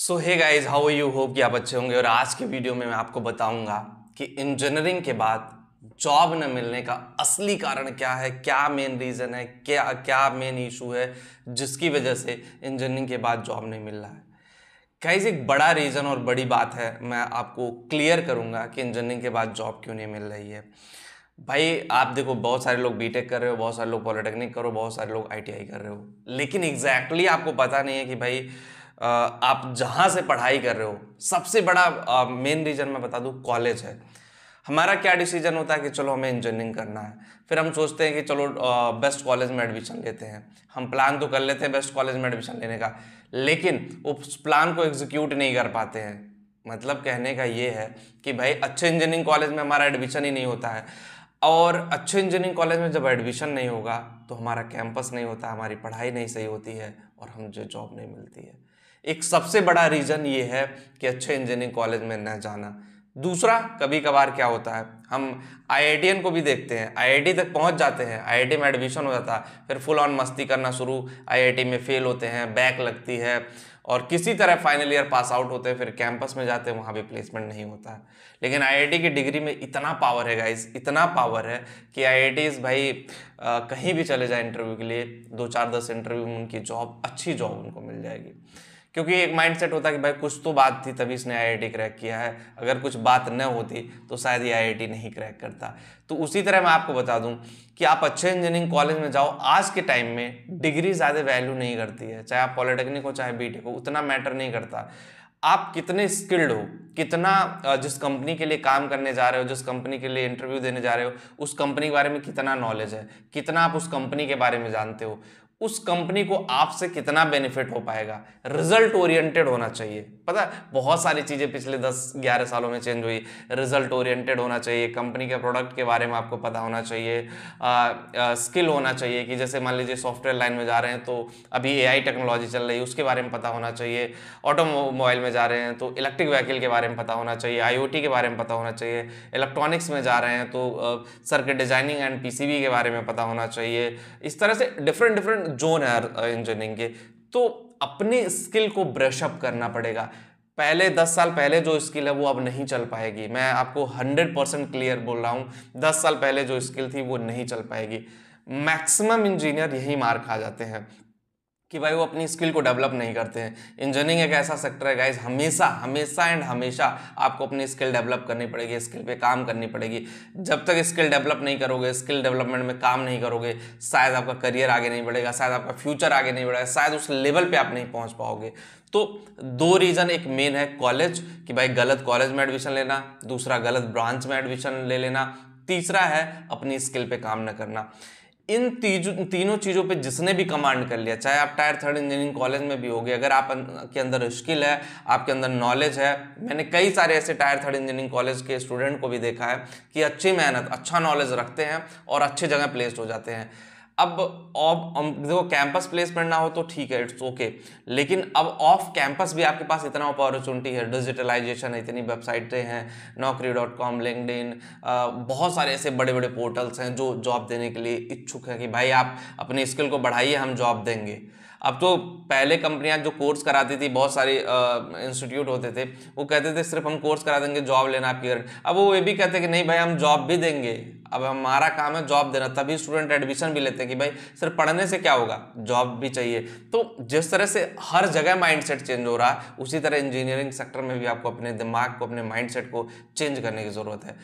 so hey guys how you hope कि आप अच्छे होंगे और आज के वीडियो में मैं आपको बताऊंगा कि इंजीनियरिंग के बाद जॉब न मिलने का असली कारण क्या है क्या मेन रीज़न है क्या क्या मेन इशू है जिसकी वजह से इंजीनियरिंग के बाद जॉब नहीं मिल रहा है गाइज एक बड़ा रीज़न और बड़ी बात है मैं आपको क्लियर करूँगा कि इंजीनियरिंग के बाद जॉब क्यों नहीं मिल रही है भाई आप देखो बहुत सारे लोग बीटेक कर रहे हो बहुत सारे लोग पॉलिटेक्निक करो बहुत सारे लोग आईटीआई कर रहे हो लेकिन एग्जैक्टली exactly आपको पता नहीं है कि भाई आप जहाँ से पढ़ाई कर रहे हो सबसे बड़ा मेन रीज़न मैं बता दूँ कॉलेज है हमारा क्या डिसीजन होता है कि चलो हमें इंजीनियरिंग करना है फिर हम सोचते हैं कि चलो बेस्ट कॉलेज में एडमिशन लेते हैं हम प्लान तो कर लेते हैं बेस्ट कॉलेज में एडमिशन लेने का लेकिन उस प्लान को एग्जीक्यूट नहीं कर पाते हैं मतलब कहने का ये है कि भाई अच्छे इंजीनियरिंग कॉलेज में हमारा एडमिशन ही नहीं होता है और अच्छे इंजीनियरिंग कॉलेज में जब एडमिशन नहीं होगा तो हमारा कैंपस नहीं होता हमारी पढ़ाई नहीं सही होती है और हम जो जॉब नहीं मिलती है एक सबसे बड़ा रीज़न ये है कि अच्छे इंजीनियरिंग कॉलेज में न जाना दूसरा कभी कभार क्या होता है हम आई को भी देखते हैं आई तक पहुंच जाते हैं आई में एडमिशन हो जाता है फिर फुल ऑन मस्ती करना शुरू आई में फेल होते हैं बैक लगती है और किसी तरह फाइनल ईयर पास आउट होते हैं फिर कैंपस में जाते हैं वहाँ भी प्लेसमेंट नहीं होता है लेकिन आई की डिग्री में इतना पावर है गाइस इतना पावर है कि आई भाई आ, कहीं भी चले जाए इंटरव्यू के लिए दो चार दस इंटरव्यू में उनकी जॉब अच्छी जॉब उनको मिल जाएगी क्योंकि एक माइंडसेट होता है कि भाई कुछ तो बात थी तभी इसने आईआईटी क्रैक किया है अगर कुछ बात न होती तो शायद ये आईआईटी नहीं क्रैक करता तो उसी तरह मैं आपको बता दूं कि आप अच्छे इंजीनियरिंग कॉलेज में जाओ आज के टाइम में डिग्री ज़्यादा वैल्यू नहीं करती है चाहे आप पॉलिटेक्निक हो चाहे बी हो उतना मैटर नहीं करता आप कितने स्किल्ड हो कितना जिस कंपनी के लिए काम करने जा रहे हो जिस कंपनी के लिए इंटरव्यू देने जा रहे हो उस कंपनी के बारे में कितना नॉलेज है कितना आप उस कंपनी के बारे में जानते हो उस कंपनी को आपसे कितना बेनिफिट हो पाएगा रिजल्ट ओरिएंटेड होना चाहिए पता है बहुत सारी चीज़ें पिछले 10-11 सालों में चेंज हुई रिजल्ट ओरिएंटेड होना चाहिए कंपनी के प्रोडक्ट के बारे में आपको पता होना चाहिए आ, आ, स्किल होना चाहिए कि जैसे मान लीजिए सॉफ्टवेयर लाइन में जा रहे हैं तो अभी ए टेक्नोलॉजी चल रही है उसके बारे में पता होना चाहिए ऑटोमोबाइल में जा रहे हैं तो इलेक्ट्रिक व्हीकल के बारे में पता होना चाहिए आई के बारे में पता होना चाहिए इलेक्ट्रॉनिक्स में जा रहे हैं तो सर्किट डिजाइनिंग एंड पी के बारे में पता होना चाहिए इस तरह से डिफरेंट डिफरेंट जोन इंजीनियरिंग के तो अपने स्किल को ब्रशअप करना पड़ेगा पहले दस साल पहले जो स्किल है वो अब नहीं चल पाएगी मैं आपको हंड्रेड परसेंट क्लियर बोल रहा हूँ दस साल पहले जो स्किल थी वो नहीं चल पाएगी मैक्सिमम इंजीनियर यही मार खा जाते हैं कि भाई वो अपनी स्किल को डेवलप नहीं करते हैं इंजीनियरिंग एक ऐसा सेक्टर है गाइज हमेशा हमेशा एंड हमेशा आपको अपनी स्किल डेवलप करनी पड़ेगी स्किल पे काम करनी पड़ेगी जब तक स्किल डेवलप नहीं करोगे स्किल डेवलपमेंट में काम नहीं करोगे शायद आपका करियर आगे नहीं बढ़ेगा शायद आपका फ्यूचर आगे नहीं बढ़ेगा शायद उस लेवल पर आप नहीं पहुँच पाओगे तो दो रीज़न एक मेन है कॉलेज कि भाई गलत कॉलेज में एडमिशन लेना दूसरा गलत ब्रांच में एडमिशन ले लेना तीसरा है अपनी स्किल पर काम न करना इन तीज तीनों चीज़ों पे जिसने भी कमांड कर लिया चाहे आप टायर थर्ड इंजीनियरिंग कॉलेज में भी होगी अगर आप अं, के अंदर स्किल है आपके अंदर नॉलेज है मैंने कई सारे ऐसे टायर थर्ड इंजीनियरिंग कॉलेज के स्टूडेंट को भी देखा है कि अच्छी मेहनत अच्छा नॉलेज रखते हैं और अच्छी जगह प्लेस्ड हो जाते हैं अब ऑफ um, देखो कैंपस प्लेसमेंट ना हो तो ठीक है इट्स ओके लेकिन अब ऑफ कैंपस भी आपके पास इतना अपॉर्चुनिटी है डिजिटलाइजेशन है इतनी वेबसाइटें हैं नौकरी डॉट कॉम लिंकड बहुत सारे ऐसे बड़े बड़े पोर्टल्स हैं जो जॉब देने के लिए इच्छुक हैं कि भाई आप अपनी स्किल को बढ़ाइए हम जॉब देंगे अब तो पहले कंपनियां जो कोर्स कराती थी बहुत सारे इंस्टीट्यूट होते थे वो कहते थे सिर्फ हम कोर्स करा देंगे जॉब लेना आपकी अब वो ये भी कहते कि नहीं भाई हम जॉब भी देंगे अब हमारा काम है जॉब देना तभी स्टूडेंट एडमिशन भी लेते हैं कि भाई सर पढ़ने से क्या होगा जॉब भी चाहिए तो जिस तरह से हर जगह माइंडसेट चेंज हो रहा है उसी तरह इंजीनियरिंग सेक्टर में भी आपको अपने दिमाग को अपने माइंडसेट को चेंज करने की ज़रूरत है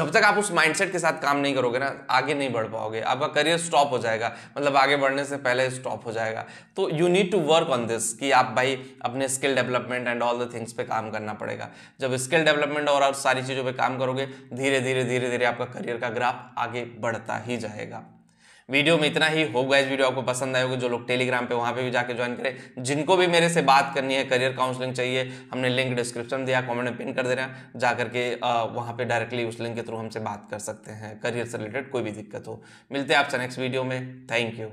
जब तक आप उस माइंडसेट के साथ काम नहीं करोगे ना आगे नहीं बढ़ पाओगे आपका करियर स्टॉप हो जाएगा मतलब आगे बढ़ने से पहले स्टॉप हो जाएगा तो you need to work on this कि आप भाई अपने skill development and all the things पे काम करना पड़ेगा जब स्किल डेवलपमेंट और सारी चीज़ों पर काम करोगे धीरे धीरे धीरे धीरे आपका करियर का ग्राफ आप आगे बढ़ता ही जाएगा वीडियो में इतना ही होगा इस वीडियो आपको पसंद आएगा जो लोग टेलीग्राम पे वहां पे भी जाके ज्वाइन करें जिनको भी मेरे से बात करनी है करियर काउंसलिंग चाहिए हमने लिंक डिस्क्रिप्शन दिया कमेंट में पिन कर दे रहे हैं जाकर के वहां पे डायरेक्टली उस लिंक के थ्रू हमसे बात कर सकते हैं करियर से रिलेटेड कोई भी दिक्कत हो मिलते हैं आपसे नेक्स्ट वीडियो में थैंक यू